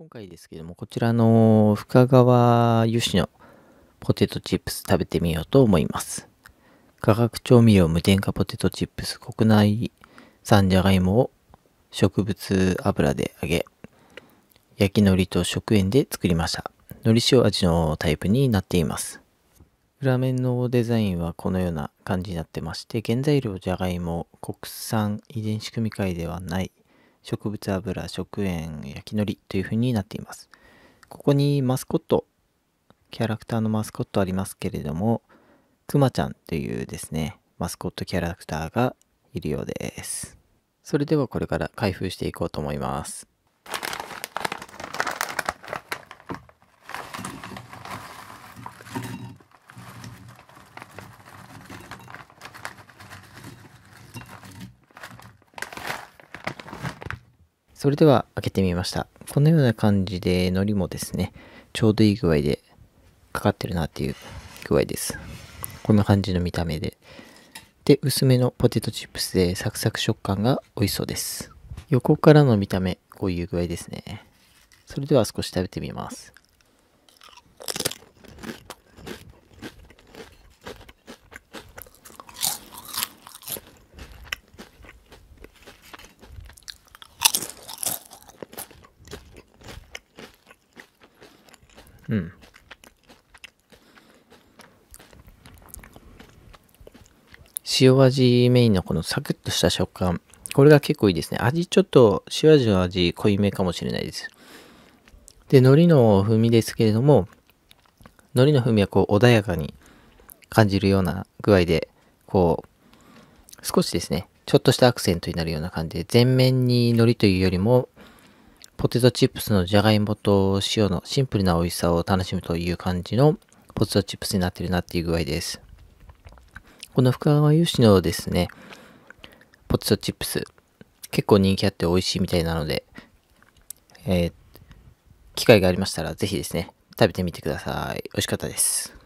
今回ですけどもこちらの深川油脂のポテトチップス食べてみようと思います化学調味料無添加ポテトチップス国内産じゃがいもを植物油で揚げ焼き海苔と食塩で作りました海苔塩味のタイプになっています裏面のデザインはこのような感じになってまして原材料じゃがいも国産遺伝子組み換えではない植物油、食塩、焼きのりというふうになっています。ここにマスコット、キャラクターのマスコットありますけれども、くまちゃんというですね、マスコットキャラクターがいるようです。それではこれから開封していこうと思います。それでは開けてみました。このような感じで海苔もですね、ちょうどいい具合でかかってるなっていう具合です。こんな感じの見た目で。で、薄めのポテトチップスでサクサク食感が美味しそうです。横からの見た目、こういう具合ですね。それでは少し食べてみます。うん。塩味メインのこのサクッとした食感。これが結構いいですね。味ちょっと塩味の味濃いめかもしれないです。で、海苔の風味ですけれども、海苔の風味はこう穏やかに感じるような具合で、こう、少しですね、ちょっとしたアクセントになるような感じで、全面に海苔というよりも、ポテトチップスのじゃがいもと塩のシンプルな美味しさを楽しむという感じのポテトチップスになってるなっていう具合です。この深川由志のですね、ポテトチップス、結構人気あって美味しいみたいなので、えー、機会がありましたらぜひですね、食べてみてください。美味しかったです。